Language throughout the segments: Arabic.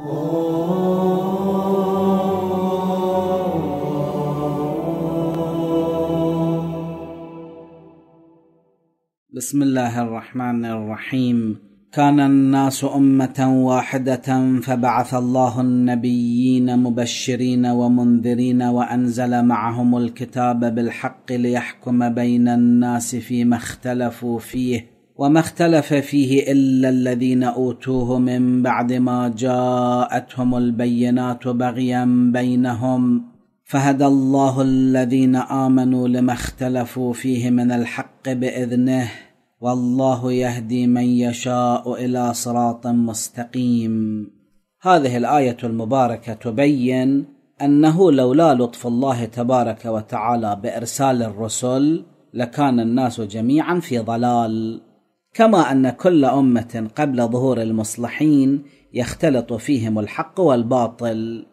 بسم الله الرحمن الرحيم كان الناس امه واحده فبعث الله النبيين مبشرين ومنذرين وانزل معهم الكتاب بالحق ليحكم بين الناس فيما اختلفوا فيه وما اختلف فيه الا الذين اوتوه من بعد ما جاءتهم البينات بغيا بينهم فهدى الله الذين امنوا لما اختلفوا فيه من الحق باذنه والله يهدي من يشاء الى صراط مستقيم هذه الايه المباركه تبين انه لولا لطف الله تبارك وتعالى بارسال الرسل لكان الناس جميعا في ضلال كما ان كل امه قبل ظهور المصلحين يختلط فيهم الحق والباطل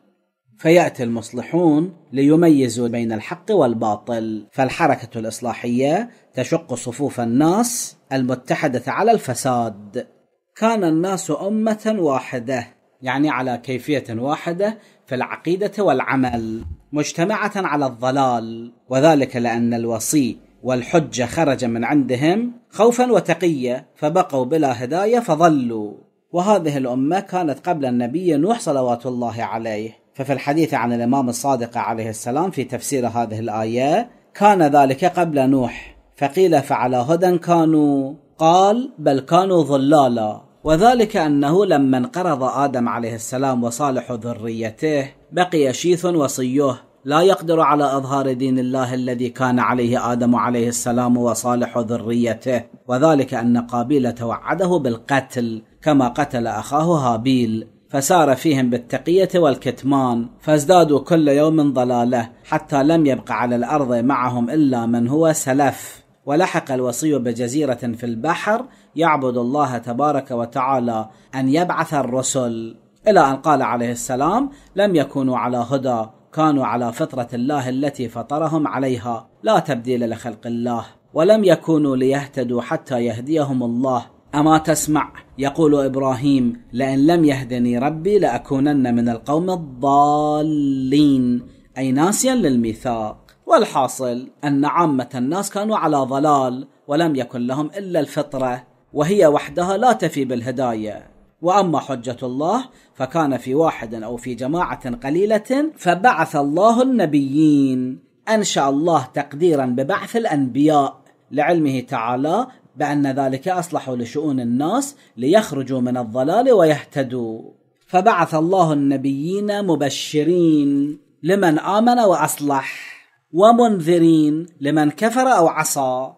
فياتي المصلحون ليميزوا بين الحق والباطل فالحركه الاصلاحيه تشق صفوف الناس المتحده على الفساد كان الناس امه واحده يعني على كيفيه واحده في العقيده والعمل مجتمعه على الضلال وذلك لان الوصي والحجة خرج من عندهم خوفا وتقية فبقوا بلا هداية فضلوا وهذه الأمة كانت قبل النبي نوح صلوات الله عليه ففي الحديث عن الإمام الصادق عليه السلام في تفسير هذه الآية كان ذلك قبل نوح فقيل فعلى هدى كانوا قال بل كانوا ظلالا وذلك أنه لما انقرض آدم عليه السلام وصالح ذريته بقي شيث وصيه لا يقدر على اظهار دين الله الذي كان عليه ادم عليه السلام وصالح ذريته وذلك ان قابيل توعده بالقتل كما قتل اخاه هابيل فسار فيهم بالتقيه والكتمان فازدادوا كل يوم ضلاله حتى لم يبق على الارض معهم الا من هو سلف ولحق الوصي بجزيره في البحر يعبد الله تبارك وتعالى ان يبعث الرسل الى ان قال عليه السلام لم يكونوا على هدى كانوا على فطرة الله التي فطرهم عليها لا تبديل لخلق الله ولم يكونوا ليهتدوا حتى يهديهم الله أما تسمع يقول إبراهيم لئن لم يهدني ربي لأكونن من القوم الضالين أي ناسيا للميثاق والحاصل أن عامة الناس كانوا على ضلال ولم يكن لهم إلا الفطرة وهي وحدها لا تفي بالهداية واما حجه الله فكان في واحد او في جماعه قليله فبعث الله النبيين انشا الله تقديرا ببعث الانبياء لعلمه تعالى بان ذلك اصلح لشؤون الناس ليخرجوا من الضلال ويهتدوا فبعث الله النبيين مبشرين لمن امن واصلح ومنذرين لمن كفر او عصى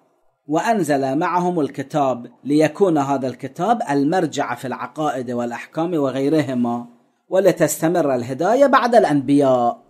وأنزل معهم الكتاب ليكون هذا الكتاب المرجع في العقائد والأحكام وغيرهما ولتستمر الهداية بعد الأنبياء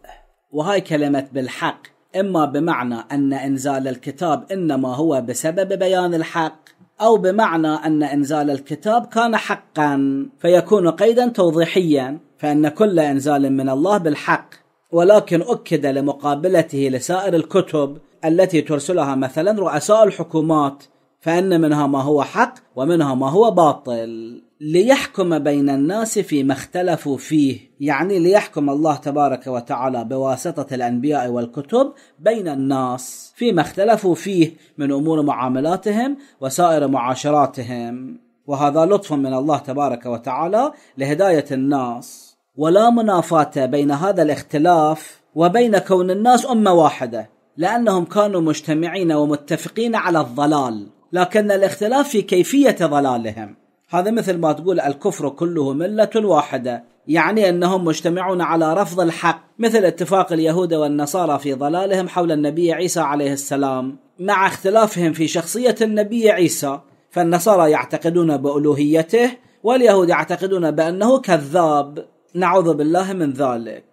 وهاي كلمة بالحق إما بمعنى أن إنزال الكتاب إنما هو بسبب بيان الحق أو بمعنى أن إنزال الكتاب كان حقا فيكون قيدا توضيحيا فأن كل إنزال من الله بالحق ولكن أكد لمقابلته لسائر الكتب التي ترسلها مثلا رؤساء الحكومات فان منها ما هو حق ومنها ما هو باطل ليحكم بين الناس فيما اختلفوا فيه يعني ليحكم الله تبارك وتعالى بواسطه الانبياء والكتب بين الناس فيما اختلفوا فيه من امور معاملاتهم وسائر معاشراتهم وهذا لطف من الله تبارك وتعالى لهدايه الناس ولا منافاه بين هذا الاختلاف وبين كون الناس امه واحده لأنهم كانوا مجتمعين ومتفقين على الضلال لكن الاختلاف في كيفية ضلالهم هذا مثل ما تقول الكفر كله ملة واحدة يعني أنهم مجتمعون على رفض الحق مثل اتفاق اليهود والنصارى في ضلالهم حول النبي عيسى عليه السلام مع اختلافهم في شخصية النبي عيسى فالنصارى يعتقدون بألوهيته واليهود يعتقدون بأنه كذاب نعوذ بالله من ذلك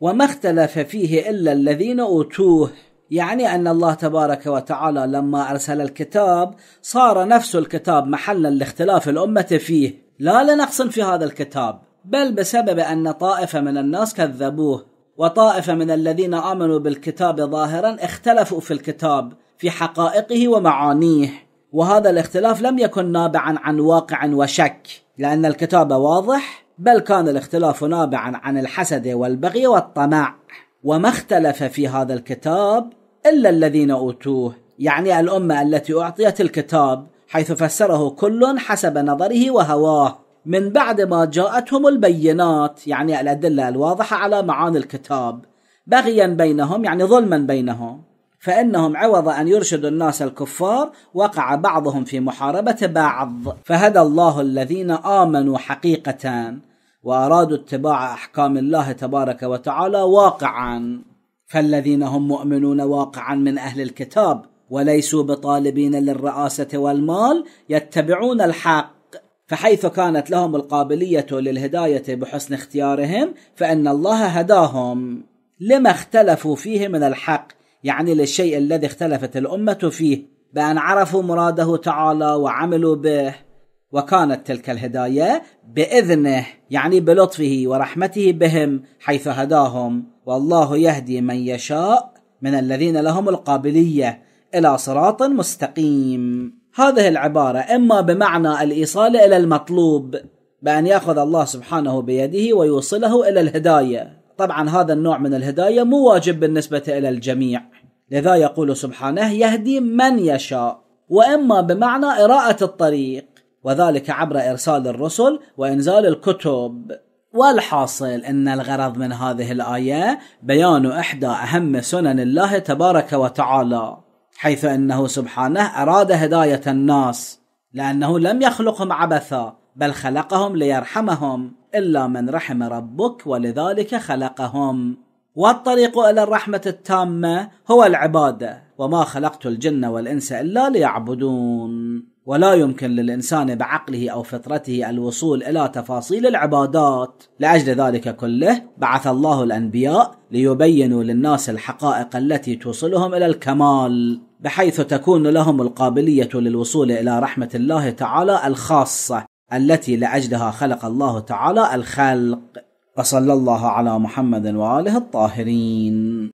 وما اختلف فيه إلا الذين أوتوه يعني أن الله تبارك وتعالى لما أرسل الكتاب صار نفس الكتاب محلا لاختلاف الأمة فيه لا لنقص في هذا الكتاب بل بسبب أن طائفة من الناس كذبوه وطائفة من الذين آمنوا بالكتاب ظاهرا اختلفوا في الكتاب في حقائقه ومعانيه وهذا الاختلاف لم يكن نابعا عن واقع وشك لأن الكتاب واضح بل كان الاختلاف نابعا عن الحسد والبغي والطمع وما اختلف في هذا الكتاب إلا الذين أوتوه يعني الأمة التي أعطيت الكتاب حيث فسره كل حسب نظره وهواه من بعد ما جاءتهم البينات يعني الأدلة الواضحة على معاني الكتاب بغيا بينهم يعني ظلما بينهم فإنهم عوض أن يرشدوا الناس الكفار وقع بعضهم في محاربة بعض فهدى الله الذين آمنوا حقيقة وأرادوا اتباع أحكام الله تبارك وتعالى واقعا فالذين هم مؤمنون واقعا من أهل الكتاب وليسوا بطالبين للرئاسة والمال يتبعون الحق فحيث كانت لهم القابلية للهداية بحسن اختيارهم فإن الله هداهم لما اختلفوا فيه من الحق يعني للشيء الذي اختلفت الأمة فيه بأن عرفوا مراده تعالى وعملوا به وكانت تلك الهدايه باذنه يعني بلطفه ورحمته بهم حيث هداهم والله يهدي من يشاء من الذين لهم القابليه الى صراط مستقيم هذه العباره اما بمعنى الايصال الى المطلوب بان ياخذ الله سبحانه بيده ويوصله الى الهدايه طبعا هذا النوع من الهدايه مو واجب بالنسبه الى الجميع لذا يقول سبحانه يهدي من يشاء واما بمعنى اراءه الطريق وذلك عبر إرسال الرسل وإنزال الكتب والحاصل ان الغرض من هذه الايه بيان احدى اهم سنن الله تبارك وتعالى حيث انه سبحانه اراد هدايه الناس لانه لم يخلقهم عبثا بل خلقهم ليرحمهم الا من رحم ربك ولذلك خلقهم والطريق الى الرحمه التامه هو العباده وما خلقت الجن والانس الا ليعبدون ولا يمكن للانسان بعقله او فطرته الوصول الى تفاصيل العبادات لاجل ذلك كله بعث الله الانبياء ليبينوا للناس الحقائق التي توصلهم الى الكمال بحيث تكون لهم القابليه للوصول الى رحمه الله تعالى الخاصه التي لاجلها خلق الله تعالى الخلق وصلى الله على محمد واله الطاهرين